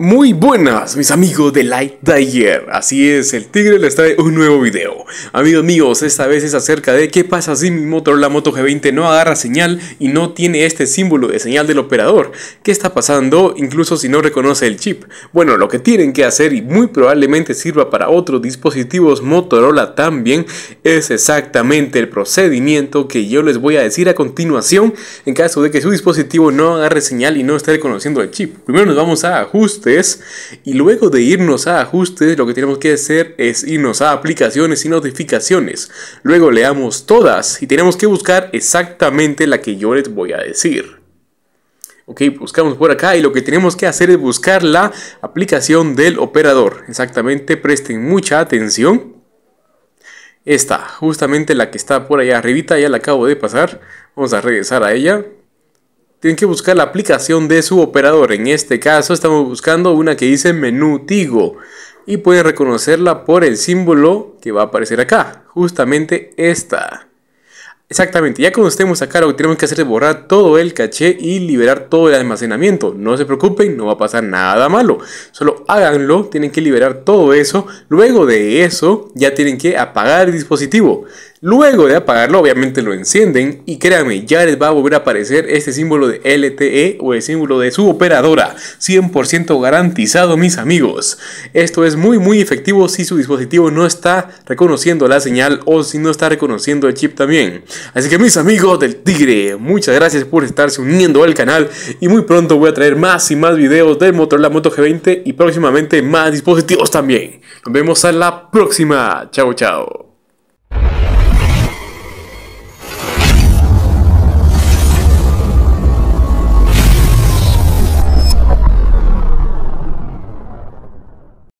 Muy buenas mis amigos de Light Tiger. así es, el Tigre les trae un nuevo video. Amigos amigos esta vez es acerca de qué pasa si mi Motorola Moto G20 no agarra señal y no tiene este símbolo de señal del operador. ¿Qué está pasando incluso si no reconoce el chip? Bueno, lo que tienen que hacer y muy probablemente sirva para otros dispositivos Motorola también es exactamente el procedimiento que yo les voy a decir a continuación en caso de que su dispositivo no agarre señal y no esté reconociendo el chip. Primero nos vamos a ajustes y luego de irnos a ajustes lo que tenemos que hacer es irnos a aplicaciones y notificaciones. Luego leamos todas y tenemos que buscar exactamente la que yo les voy a decir. Ok, buscamos por acá y lo que tenemos que hacer es buscar la aplicación del operador. Exactamente, presten mucha atención. Esta, justamente la que está por allá arribita, ya la acabo de pasar. Vamos a regresar a ella tienen que buscar la aplicación de su operador. En este caso estamos buscando una que dice menú Tigo y pueden reconocerla por el símbolo que va a aparecer acá, justamente esta. Exactamente, ya cuando estemos acá lo que tenemos que hacer es borrar todo el caché y liberar todo el almacenamiento. No se preocupen, no va a pasar nada malo. Solo háganlo, tienen que liberar todo eso. Luego de eso ya tienen que apagar el dispositivo. Luego de apagarlo, obviamente lo encienden y créanme, ya les va a volver a aparecer este símbolo de LTE o el símbolo de su operadora. 100% garantizado, mis amigos. Esto es muy muy efectivo si su dispositivo no está reconociendo la señal o si no está reconociendo el chip también. Así que mis amigos del Tigre, muchas gracias por estarse uniendo al canal y muy pronto voy a traer más y más videos del Motorola Moto G20 y próximamente más dispositivos también. Nos vemos a la próxima. Chao, chao.